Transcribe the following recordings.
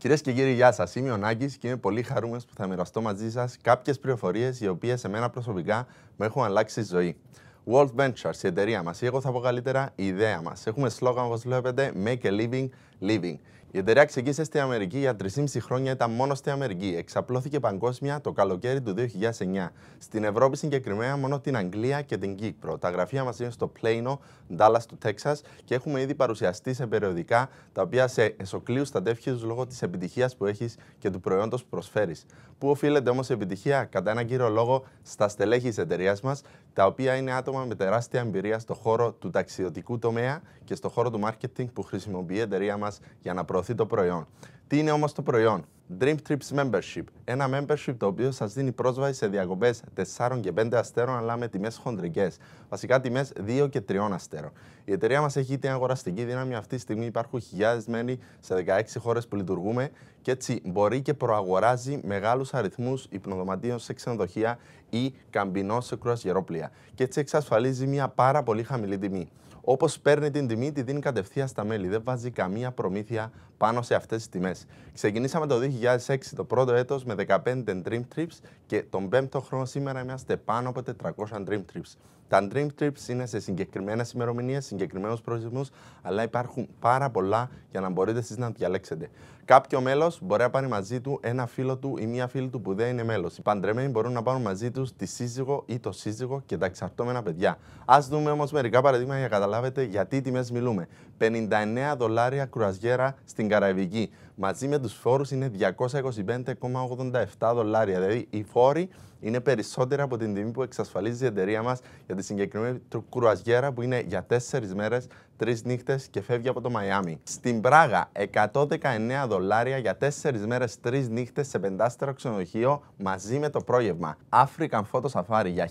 Κυρίες και κύριοι, γεια σας. Είμαι ο Νάκη και είμαι πολύ χαρούμενος που θα μοιραστώ μαζί σας κάποιες πληροφορίες οι οποίες σε μένα προσωπικά με έχουν αλλάξει ζωή. World Ventures, η εταιρεία μας, ή εγώ θα πω καλύτερα, η ιδέα μας. Έχουμε σλόγγαν, όπως βλέπετε Make a Living Living. Η εταιρεία ξεκίνησε στη Αμερική για 3,5 χρόνια, ήταν μόνο στη Αμερική. Εξαπλώθηκε παγκόσμια το καλοκαίρι του 2009. Στην Ευρώπη συγκεκριμένα μόνο την Αγγλία και την Κύπρο. Τα γραφεία μας είναι στο πλέινο Ντάλλα του Τέξα και έχουμε ήδη παρουσιαστεί σε περιοδικά τα οποία σε εσωκλείους του λόγω της επιτυχίας που έχεις και του προϊόντος που προσφέρεις. Πού οφείλεται όμως η επιτυχία, κατά έναν κύριο λόγο, στα στελέχη της εταιρείας μας, τα οποία είναι άτομα με τεράστια εμπειρία στο χώρο του ταξιδιωτικού τομέα και στο χώρο του marketing που χρησιμοποιεί η εταιρεία μας για να προωθήσει το προϊόν. Τι είναι όμως το προϊόν, Dream Trips Membership. Ένα membership το οποίο σας δίνει πρόσβαση σε διακοπές 4 και 5 αστέρων, αλλά με τιμές χοντρικές. Βασικά τιμές 2 και 3 αστέρων. Η εταιρεία μας έχει την αγοραστική δύναμη. Αυτή τη στιγμή υπάρχουν χιλιάδες μέλη σε 16 χώρες που λειτουργούμε και έτσι μπορεί και προαγοράζει μεγάλους αριθμούς υπνοδοματίων σε ξενοδοχεία ή καμπινό σε κρουαζιερόπλια. Και έτσι εξασφαλίζει μια πάρα πολύ χαμηλή τιμή. Όπως παίρνει την τιμή, τη δίνει κατευθείαν στα μέλη. Δεν βάζει καμία προμήθεια πάνω σε αυτές τις τιμές. Ξεκινήσαμε το 2006, το πρώτο έτος, με 15 dream trips και τον πέμπτο χρόνο σήμερα είμαστε πάνω από 400 dream trips. Τα dream trips είναι σε συγκεκριμένες ημερομηνίες, συγκεκριμένους προορισμούς, αλλά υπάρχουν πάρα πολλά για να μπορείτε εσείς να διαλέξετε. Κάποιο μέλος μπορεί να πάρει μαζί του ένα φίλο του ή μία φίλη του που δεν είναι μέλος. Οι παντρεμένοι μπορούν να πάρουν μαζί τους τη σύζυγο ή το σύζυγο και τα εξαρτώμενα παιδιά. Ας δούμε όμως μερικά παραδείγματα για να καταλάβετε γιατί τιμές μιλούμε. 59 δολάρια κρουαζιέρα στην Καραϊβική μαζί με τους φόρους είναι 225,87 δολάρια. Δηλαδή οι φόροι είναι περισσότεροι από την τιμή που εξασφαλίζει η εταιρεία μας για τη συγκεκριμένη κρουαζιέρα που είναι για τέσσερις μέρες τρεις νύχτες και φεύγει από το Μαϊάμι. Στην Πράγα, 119 δολάρια για 4 μέρες, τρεις νύχτες σε πεντάστερο ξενοδοχείο μαζί με το πρόγευμα. African Photo Safari για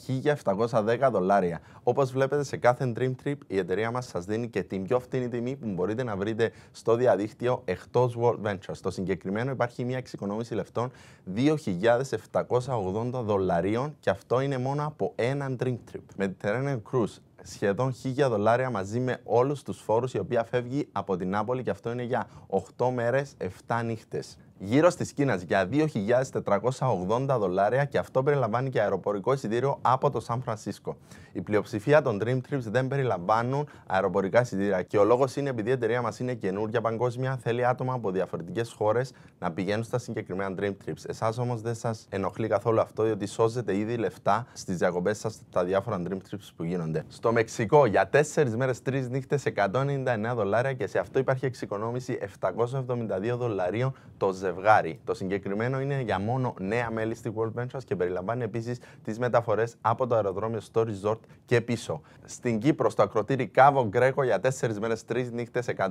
1710 δολάρια. Όπως βλέπετε, σε κάθε Dream Trip η εταιρεία μας σας δίνει και την πιο φτηνή τιμή που μπορείτε να βρείτε στο διαδίκτυο εκτός World Ventures. Στο συγκεκριμένο υπάρχει μια εξοικονόμηση λεφτών 2.780 δολαρίων και αυτό είναι μόνο από έναν Dream Trip. Mediterranean Cruise σχεδόν 1000 δολάρια μαζί με όλους τους φόρους, η οποία φεύγει από την Νάπολη και αυτό είναι για 8 μέρε, 7 νύχτες γύρω τη Κίνα για 2.480 δολάρια και αυτό περιλαμβάνει και αεροπορικό εισιτήριο από το Σαν Φρανσίσκο. Η πλειοψηφία των Dream Trips δεν περιλαμβάνουν αεροπορικά εισιτήρια και ο λόγος είναι επειδή η εταιρεία μας είναι καινούργια παγκόσμια, θέλει άτομα από διαφορετικές χώρες να πηγαίνουν στα συγκεκριμένα Dream Trips. Εσάς όμως δεν σας ενοχλεί καθόλου αυτό, διότι σώζετε ήδη λεφτά στις διακοπές σας τα διάφορα Dream Trips που γίνονται. Στο Μεξικό για 4 μέρε, 3 νύχτε, 199 δολάρια και σε αυτό υπάρχει εξοικονόμηση 772 δολαρίων το ζευγάρι. Το συγκεκριμένο είναι για μόνο νέα μέλη στη World Ventures και περιλαμβάνει επίσης τις μεταφορές από το αεροδρόμιο στο resort και πίσω. Στην Κύπρο, στο ακροτήρι Κάβο Γκρέκο για 4 μέρε, 3 νύχτε, 199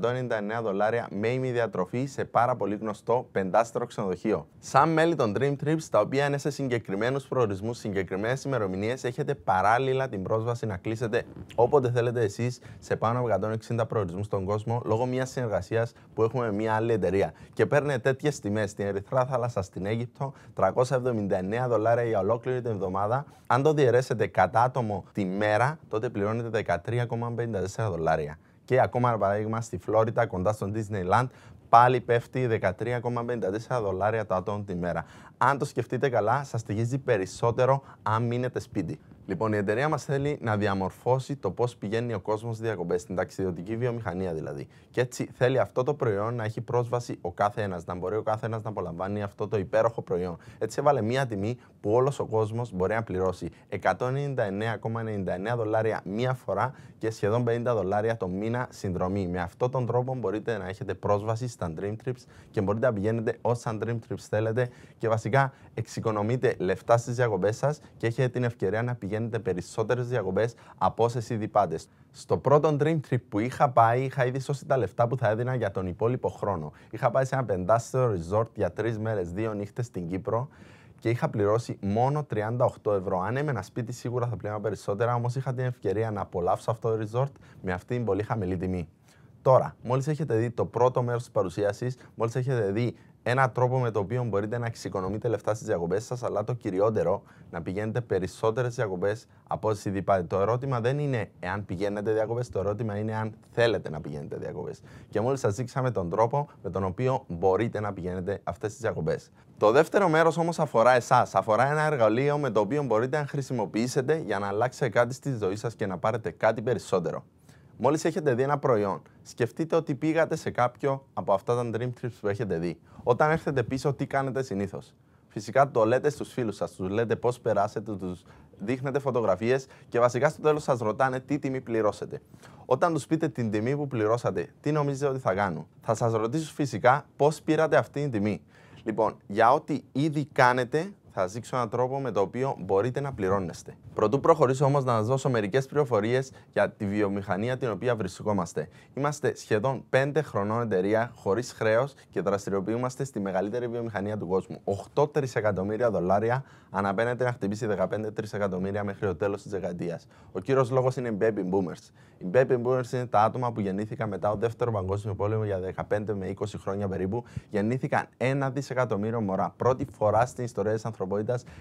δολάρια με ημιδιατροφή σε πάρα πολύ γνωστό πεντάστερο ξενοδοχείο. Σαν μέλη των Dream Trips, τα οποία είναι σε συγκεκριμένους προορισμούς, συγκεκριμένες ημερομηνίες, έχετε παράλληλα την πρόσβαση να κλείσετε όποτε θέλετε εσείς σε πάνω από 160 προορισμούς στον κόσμο λόγω μιας συνεργασίας που έχουμε με μια άλλη εταιρεία. Και παίρνετε τέτοιες τιμές στην Ερυθρά Θάλασσα στην Αίγυπτο, 379 δολάρια για ολόκληρη την εβδομάδα. Αν το διαιρέσετε κατά άτομο τη μέρα, τότε πληρώνετε 13,54 δολάρια. Και ακόμα ένα παράδειγμα στη Φλόριτα, κοντά στο Disneyland, πάλι πέφτει 13,54 δολάρια το άτομο τη μέρα αν το σκεφτείτε καλά, σας στοιχίζει περισσότερο αν μείνετε σπίτι. Λοιπόν, η εταιρεία μας θέλει να διαμορφώσει το πώς πηγαίνει ο κόσμος διακοπές, στην ταξιδιωτική βιομηχανία δηλαδή. Και έτσι θέλει αυτό το προϊόν να έχει πρόσβαση ο κάθε ένας, να μπορεί ο κάθε ένας να απολαμβάνει αυτό το υπέροχο προϊόν. Έτσι έβαλε μία τιμή που όλος ο κόσμος μπορεί να πληρώσει 199,99 δολάρια μία φορά και σχεδόν 50 δολάρια το μήνα συνδρομή. Με αυτόν τον τρόπο μπορείτε να έχετε πρόσβαση στα Dream Trips και μπορείτε να πηγαίνετε όσα Dream Trips θέλετε και βασικά ουσιαστικά εξοικονομείτε λεφτά στις διακοπές σας και έχετε την ευκαιρία να πηγαίνετε περισσότερες διακοπές από όσες ήδη πάτε. Στο πρώτο dream trip που είχα πάει, είχα ήδη σώσει τα λεφτά που θα έδινα για τον υπόλοιπο χρόνο. Είχα πάει σε ένα πεντάστερο resort για τρεις μέρες, δύο νύχτες στην Κύπρο και είχα πληρώσει μόνο 38 ευρώ. Αν έμενα σπίτι, σίγουρα θα πλήρωνα περισσότερα, όμως είχα την ευκαιρία να απολαύσω αυτό το resort με αυτή την πολύ χαμηλή τιμή. Τώρα, μόλις έχετε δει το πρώτο μέρος της παρουσίασης, μόλις έχετε δει ένα τρόπο με το οποίο μπορείτε να εξοικονομείτε λεφτά στις διακοπές σας, αλλά το κυριότερο να πηγαίνετε περισσότερες διακοπές από όσοι ήδη πάτε. Το ερώτημα δεν είναι εάν πηγαίνετε διακοπές, το ερώτημα είναι αν θέλετε να πηγαίνετε διακοπές. Και μόλις σας δείξαμε τον τρόπο με τον οποίο μπορείτε να πηγαίνετε αυτές τις διακοπές. Το δεύτερο μέρος όμως αφορά εσάς. Αφορά ένα εργαλείο με το οποίο μπορείτε να χρησιμοποιήσετε για να αλλάξετε κάτι στη ζωή σας και να πάρετε κάτι περισσότερο. Μόλις έχετε δει ένα προϊόν, σκεφτείτε ότι πήγατε σε κάποιο από αυτά τα dream trips που έχετε δει. Όταν έρθετε πίσω, τι κάνετε συνήθως. Φυσικά το λέτε στους φίλους σας, τους λέτε πώς περάσετε, τους δείχνετε φωτογραφίες και βασικά στο τέλος σας ρωτάνε τι τιμή πληρώσετε. Όταν τους πείτε την τιμή που πληρώσατε, τι νομίζετε ότι θα κάνουν. Θα σας ρωτήσουν φυσικά πώς πήρατε αυτή την τιμή. Λοιπόν, για ό,τι ήδη κάνετε, θα δείξω έναν τρόπο με το οποίο μπορείτε να πληρώνεστε. Πρωτού προχωρήσω όμως να σας δώσω μερικές πληροφορίες για τη βιομηχανία την οποία βρισκόμαστε. Είμαστε σχεδόν 5 χρονών εταιρεία χωρίς χρέος και δραστηριοποιούμαστε στη μεγαλύτερη βιομηχανία του κόσμου. 8 τρισεκατομμύρια δολάρια αναπαίνεται να χτυπήσει 15 τρισεκατομμύρια μέχρι το τέλος της δεκαετίας. Ο κύριος λόγος είναι οι baby boomers. Οι baby boomers είναι τα άτομα που γεννήθηκαν μετά το δεύτερο παγκόσμιο πόλεμο για 15 με 20 χρόνια περίπου. Γεννήθηκαν 1 δισεκατομμύριο μωρά. Πρώτη φορά στην ιστορία της ανθρωπότητας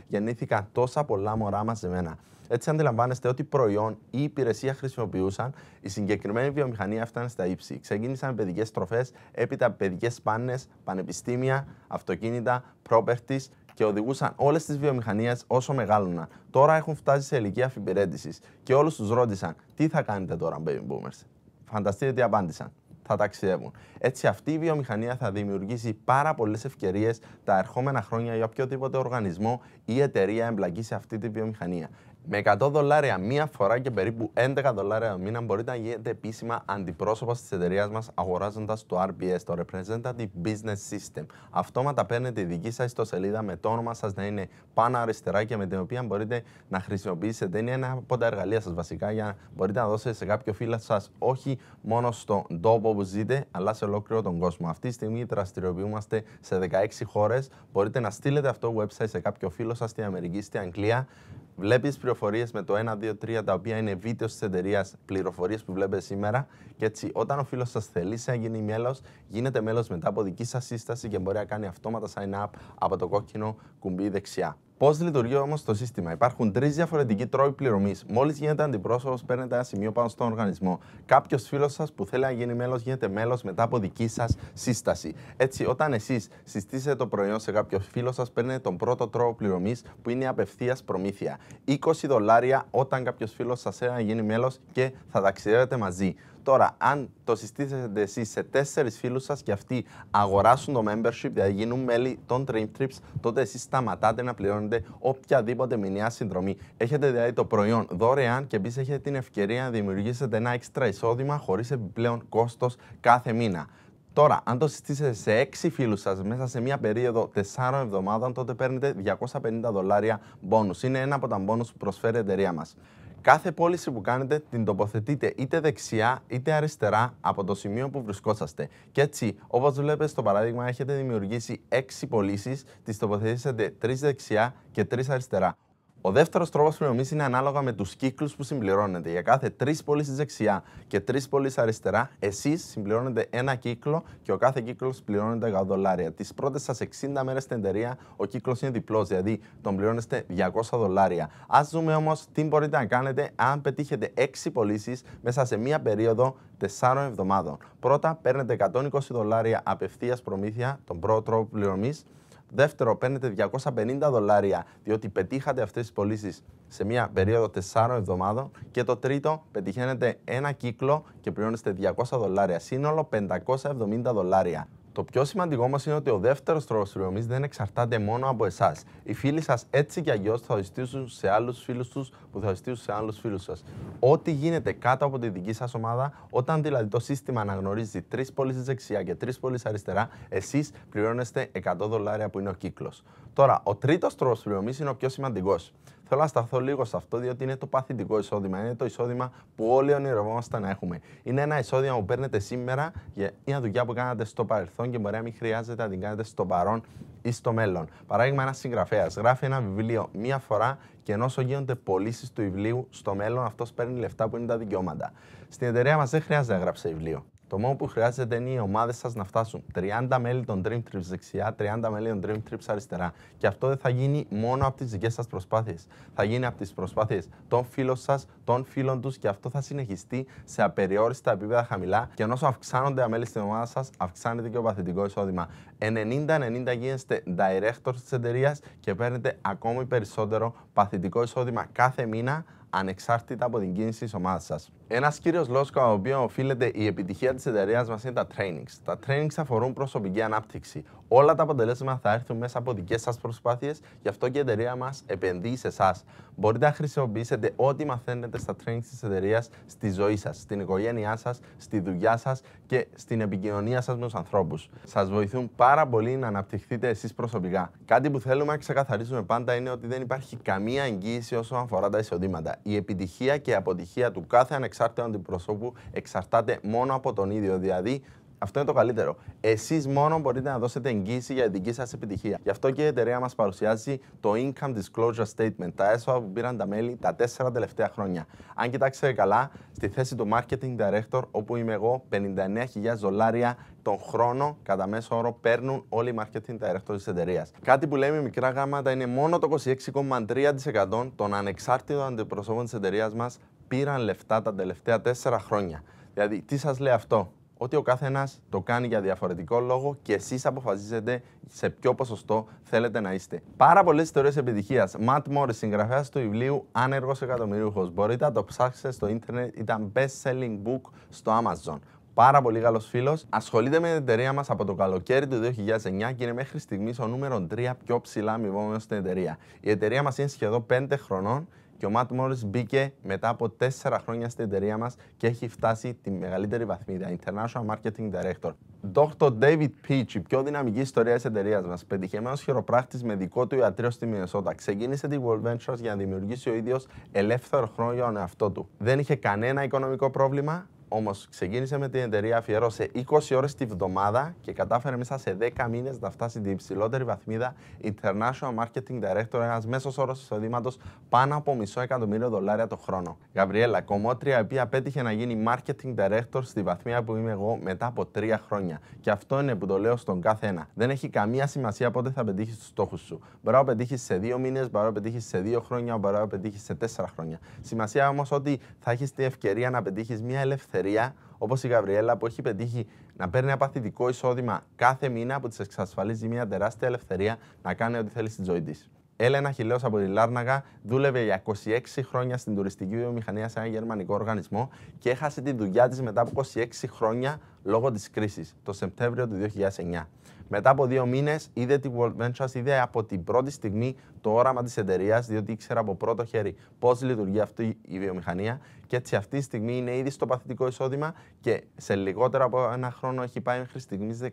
γεννήθηκαν τόσα πολλά μωρά μαζεμένα. Έτσι, αντιλαμβάνεστε ότι προϊόν ή υπηρεσία χρησιμοποιούσαν, η συγκεκριμένη βιομηχανία έφτανε στα ύψη. Ξεκίνησαν παιδικές τροφέ, έπειτα παιδικές πάνε, πανεπιστήμια, αυτοκίνητα, properties και οδηγούσαν όλες τις βιομηχανίες όσο μεγάλωναν. Τώρα έχουν φτάσει σε ηλικία αφιπηρέτησης και όλους τους ρώτησαν τι θα κάνετε τώρα, baby boomers. Φανταστείτε τι απάντησαν θα ταξιδεύουν. Έτσι αυτή η βιομηχανία θα δημιουργήσει πάρα πολλές ευκαιρίες τα ερχόμενα χρόνια για οποιοδήποτε οργανισμό ή εταιρεία εμπλακεί σε αυτή τη βιομηχανία. Με 100 δολάρια μία φορά και περίπου 11 δολάρια το μήνα μπορείτε να γίνετε επίσημα αντιπρόσωπα της εταιρείας μας αγοράζοντας το RBS, το Representative Business System. Αυτόματα παίρνετε τη δική σας ιστοσελίδα με το όνομα σας να είναι πάνω αριστερά και με την οποία μπορείτε να χρησιμοποιήσετε. Είναι ένα από τα εργαλεία σας βασικά για να μπορείτε να δώσετε σε κάποιο φίλο σας όχι μόνο στον τόπο που ζείτε, αλλά σε ολόκληρο τον κόσμο. Αυτή τη στιγμή δραστηριοποιούμαστε σε 16 χώρες. Μπορείτε να στείλετε αυτό το website σε κάποιο φίλο σας στην Αμερική, στην Αγγλία. Βλέπεις πληροφορίες με το 1, 2, 3, τα οποία είναι βίντεο της εταιρείας, πληροφορίες που βλέπετε σήμερα. Και έτσι, όταν ο φίλος σας θέλει να γίνει μέλος, γίνεται μέλος μετά από δική σας σύσταση και μπορεί να κάνει αυτόματα sign up από το κόκκινο κουμπί δεξιά. Πώς λειτουργεί όμως το σύστημα, Υπάρχουν τρεις διαφορετικοί τρόποι πληρωμής. Μόλις γίνετε αντιπρόσωπος, παίρνετε ένα σημείο πάνω στον οργανισμό. Κάποιος φίλος σας που θέλει να γίνει μέλος, γίνεται μέλος μετά από δική σας σύσταση. Έτσι, όταν εσείς συστήσετε το προϊόν σε κάποιο φίλο σας, παίρνετε τον πρώτο τρόπο πληρωμής που είναι η απευθείας προμήθεια. 20 δολάρια όταν κάποιος φίλος σας θέλει να γίνει μέλος και θα ταξιδεύετε μαζί. Τώρα, αν το συστήσετε εσείς σε τέσσερις φίλους σας και αυτοί αγοράσουν το membership, δηλαδή γίνουν μέλη των Dream Trips, τότε εσείς σταματάτε να πληρώνετε οποιαδήποτε μηνιαία συνδρομή. Έχετε δηλαδή το προϊόν δωρεάν και επίσης έχετε την ευκαιρία να δημιουργήσετε ένα έξτρα εισόδημα χωρίς επιπλέον κόστος κάθε μήνα. Τώρα, αν το συστήσετε σε 6 φίλους σας μέσα σε μια περίοδο 4 εβδομάδων, τότε παίρνετε 250 δολάρια μπόνου. Είναι ένα από τα μπόνου που προσφέρει η εταιρεία μας. Κάθε πώληση που κάνετε την τοποθετείτε είτε δεξιά είτε αριστερά από το σημείο που βρισκόσαστε. Και έτσι, όπως βλέπετε στο παράδειγμα, έχετε δημιουργήσει 6 πωλήσεις, τις τοποθετήσατε 3 δεξιά και 3 αριστερά. Ο δεύτερος τρόπος πληρωμή είναι ανάλογα με τους κύκλους που συμπληρώνετε. Για κάθε τρεις πωλήσει δεξιά και τρεις πωλήσει αριστερά, εσείς συμπληρώνετε ένα κύκλο και ο κάθε κύκλος πληρώνεται 100 δολάρια. Τις πρώτες σας 60 μέρες στην εταιρεία, ο κύκλος είναι διπλός, δηλαδή τον πληρώνεστε 200 δολάρια. Ας δούμε όμως τι μπορείτε να κάνετε αν πετύχετε 6 πωλήσεις μέσα σε μία περίοδο 4 εβδομάδων. Πρώτα, παίρνετε 120 δολάρια απευθείας προμήθεια, τον πρώτο τρόπο πληρωμή. Δεύτερο, παίρνετε 250 δολάρια, διότι πετύχατε αυτές τις πωλήσεις σε μια περίοδο 4 εβδομάδων. Και το τρίτο, πετυχαίνετε ένα κύκλο και πληρώνεστε 200 δολάρια. Σύνολο 570 δολάρια. Το πιο σημαντικό μας είναι ότι ο δεύτερος τρόπος πληρωμή δεν εξαρτάται μόνο από εσάς. Οι φίλοι σας έτσι και αλλιώς θα οριστήσουν σε άλλους φίλους τους που θα οριστήσουν σε άλλους φίλους σας. Ό,τι γίνεται κάτω από τη δική σας ομάδα, όταν δηλαδή το σύστημα αναγνωρίζει τρεις πωλήσεις δεξιά και τρεις πωλήσεις αριστερά, εσείς πληρώνεστε 100 δολάρια που είναι ο κύκλος. Τώρα, ο τρίτος τρόπος πληρωμή είναι ο πιο σημαντικός. Θέλω να σταθώ λίγο σε αυτό, διότι είναι το παθητικό εισόδημα. Είναι το εισόδημα που όλοι ονειρευόμαστε να έχουμε. Είναι ένα εισόδημα που παίρνετε σήμερα για μια δουλειά που κάνατε στο παρελθόν και μπορεί να μην χρειάζεται να την κάνετε στο παρόν ή στο μέλλον. Παράδειγμα, ένας συγγραφέας γράφει ένα βιβλίο μία φορά και ενώ όσο γίνονται πωλήσεις του βιβλίου στο μέλλον, αυτός παίρνει λεφτά που είναι τα δικαιώματα. Στην εταιρεία μας δεν χρειάζεται να γράψει βιβλίο. Το μόνο που χρειάζεται είναι οι ομάδες σας να φτάσουν 30 μέλη των Dream Trips δεξιά, 30 μέλη των Dream Trips αριστερά. Και αυτό δεν θα γίνει μόνο από τις δικές σας προσπάθειες. Θα γίνει από τις προσπάθειες των φίλων σας, των φίλων τους και αυτό θα συνεχιστεί σε απεριόριστα επίπεδα χαμηλά. Και ενώ αυξάνονται οι μέλη στην ομάδα σας, αυξάνεται και ο παθητικό εισόδημα. 90-90 γίνεστε director της εταιρείας και παίρνετε ακόμη περισσότερο παθητικό εισόδημα κάθε μήνα ανεξάρτητα από την κίνηση της ομάδας σας. Ένας κύριος λόγο κατά τον οποίος οφείλεται η επιτυχία της εταιρείας μας είναι τα trainings. Τα trainings αφορούν προσωπική ανάπτυξη. Όλα τα αποτελέσματα θα έρθουν μέσα από δικές σας προσπάθειες, γι' αυτό και η εταιρεία μας επενδύει σε εσάς. Μπορείτε να χρησιμοποιήσετε ό,τι μαθαίνετε στα training της εταιρείας στη ζωή σας, στην οικογένειά σας, στη δουλειά σας και στην επικοινωνία σας με τους ανθρώπους. Σας βοηθούν πάρα πολύ να αναπτυχθείτε εσείς προσωπικά. Κάτι που θέλουμε να ξεκαθαρίσουμε πάντα είναι ότι δεν υπάρχει καμία εγγύηση όσον αφορά τα εισοδήματα. Η επιτυχία και η αποτυχία του κάθε ανεξάρτητου αντιπροσώπου εξαρτάται μόνο από τον ίδιο, δηλαδή αυτό είναι το καλύτερο. Εσείς μόνο μπορείτε να δώσετε εγγύηση για την δική σας επιτυχία. Γι' αυτό και η εταιρεία μας παρουσιάζει το Income Disclosure Statement, τα έσοδα που πήραν τα μέλη τα τέσσερα τελευταία χρόνια. Αν κοιτάξετε καλά, στη θέση του Marketing Director, όπου είμαι εγώ, 59.000 δολάρια τον χρόνο κατά μέσο όρο παίρνουν όλοι οι marketing directors της εταιρείας. Κάτι που λέμε μικρά γράμματα είναι μόνο το 26,3% των ανεξάρτητων αντιπροσώπων της εταιρείας μας πήραν λεφτά τα τελευταία 4 χρόνια. Δηλαδή, τι σας λέει αυτό, ότι ο καθένας το κάνει για διαφορετικό λόγο και εσείς αποφασίζετε σε ποιο ποσοστό θέλετε να είστε. Πάρα πολλές ιστορίες επιτυχίας. Ματ Μόρι, συγγραφέας του βιβλίου Άνεργος Εκατομμυρίουχος. Μπορείτε να το ψάξετε στο ίντερνετ. Ήταν best selling book στο Amazon πάρα πολύ καλός φίλος. Ασχολείται με την εταιρεία μας από το καλοκαίρι του 2009 και είναι μέχρι στιγμής ο νούμερο 3 πιο ψηλά αμοιβόμενο στην εταιρεία. Η εταιρεία μας είναι σχεδόν 5 χρονών και ο Matt Morris μπήκε μετά από τέσσερα χρόνια στην εταιρεία μας και έχει φτάσει τη μεγαλύτερη βαθμίδα. International Marketing Director. Dr. David Peach, η πιο δυναμική ιστορία της εταιρείας μας, Πετυχημένος χειροπράκτης με δικό του ιατρείο στη Μινεσότα. Ξεκίνησε τη World Ventures για να δημιουργήσει ο ίδιος ελεύθερο χρόνο για τον εαυτό του. Δεν είχε κανένα οικονομικό πρόβλημα, Όμως ξεκίνησε με την εταιρεία, αφιέρωσε 20 ώρες τη βδομάδα και κατάφερε μέσα σε 10 μήνες να φτάσει την υψηλότερη βαθμίδα International Marketing Director, ένας μέσος όρος εισοδήματος πάνω από μισό εκατομμύριο δολάρια το χρόνο. Γαβριέλα Κομότρια, η οποία πέτυχε να γίνει Marketing Director στη βαθμία που είμαι εγώ μετά από 3 χρόνια. Και αυτό είναι που το λέω στον καθένα. Δεν έχει καμία σημασία πότε θα πετύχεις τους στόχους σου. Μπορεί να πετύχεις σε 2 μήνες, μπορεί να πετύχεις σε 2 χρόνια, μπορεί να πετύχεις σε 4 χρόνια. Σημασία όμως ότι θα έχεις την ευκαιρία να πετύχεις μια ελευθερία ελευθερία, όπως η Γαβριέλα που έχει πετύχει να παίρνει απαθητικό παθητικό εισόδημα κάθε μήνα που της εξασφαλίζει μια τεράστια ελευθερία να κάνει ό,τι θέλει στη ζωή της. Έλενα Χιλέος από τη Λάρναγα δούλευε για 26 χρόνια στην τουριστική βιομηχανία σε ένα γερμανικό οργανισμό και έχασε τη δουλειά της μετά από 26 χρόνια λόγω της κρίσης, το Σεπτέμβριο του 2009. Μετά από δύο μήνες είδε τη World Ventures, είδε από την πρώτη στιγμή το όραμα της εταιρείας, διότι ήξερα από πρώτο χέρι πώς λειτουργεί αυτή η βιομηχανία και έτσι αυτή τη στιγμή είναι ήδη στο παθητικό εισόδημα και σε λιγότερο από ένα χρόνο έχει πάει μέχρι στιγμής 13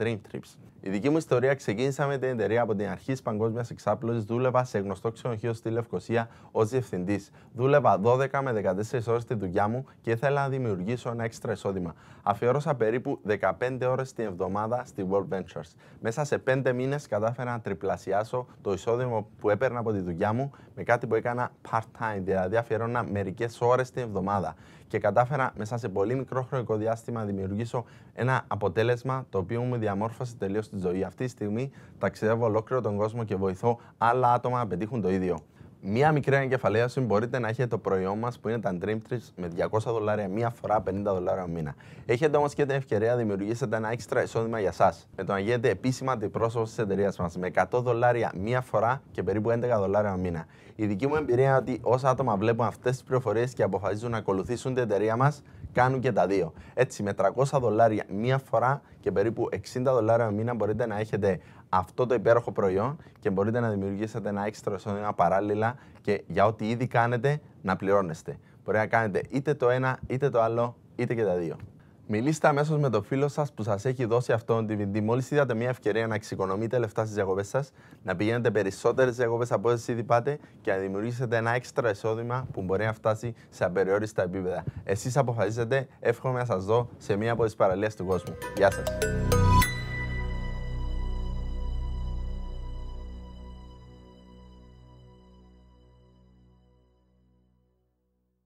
Dream Trips. Η δική μου ιστορία ξεκίνησα με την εταιρεία από την αρχή της παγκόσμιας εξάπλωσης. Δούλευα σε γνωστό ξενοχείο στη Λευκοσία ως διευθυντής. Δούλευα 12 με 14 ώρες τη δουλειά μου και ήθελα να δημιουργήσω ένα έξτρα εισόδημα. Αφιέρωσα περίπου 15 ώρες την εβδομάδα στη World Ventures. Μέσα σε 5 μήνες κατάφερα να τριπλασιάσω το εισόδημα που έπαιρνα από τη δουλειά μου με κάτι που έκανα part-time, δηλαδή αφιέρωνα μερικές ώρες ώρε εβδομάδα. Και κατάφερα μέσα σε πολύ μικρό χρονικό διάστημα να δημιουργήσω ένα αποτέλεσμα το οποίο μου διαμόρφωσε τελείως τη ζωή. Αυτή τη στιγμή ταξιδεύω ολόκληρο τον κόσμο και βοηθώ άλλα άτομα να πετύχουν το ίδιο μία μικρή ανακεφαλαίωση μπορείτε να έχετε το προϊόν μας που είναι τα Dream Trips με 200 δολάρια μία φορά 50 δολάρια μήνα. Έχετε όμως και την ευκαιρία να δημιουργήσετε ένα έξτρα εισόδημα για εσά με το να γίνετε επίσημα αντιπρόσωπος της εταιρείας μας με 100 δολάρια μία φορά και περίπου 11 δολάρια μήνα. Η δική μου εμπειρία είναι ότι όσα άτομα βλέπουν αυτές τις πληροφορίες και αποφασίζουν να ακολουθήσουν την εταιρεία μας, κάνουν και τα δύο. Έτσι, με 300 δολάρια μία φορά και περίπου 60 δολάρια μήνα μπορείτε να έχετε αυτό το υπέροχο προϊόν και μπορείτε να δημιουργήσετε ένα έξτρα εισόδημα παράλληλα και για ό,τι ήδη κάνετε να πληρώνεστε. Μπορεί να κάνετε είτε το ένα, είτε το άλλο, είτε και τα δύο. Μιλήστε αμέσως με το φίλο σας που σας έχει δώσει αυτό το DVD. Μόλις είδατε μια ευκαιρία να εξοικονομείτε λεφτά στις διακοπές σας, να πηγαίνετε περισσότερες διακοπές από όσες ήδη πάτε και να δημιουργήσετε ένα έξτρα εισόδημα που μπορεί να φτάσει σε απεριόριστα επίπεδα. Εσείς αποφασίζετε, εύχομαι να σας δω σε μία από τις παραλίες του κόσμου. Γεια σας.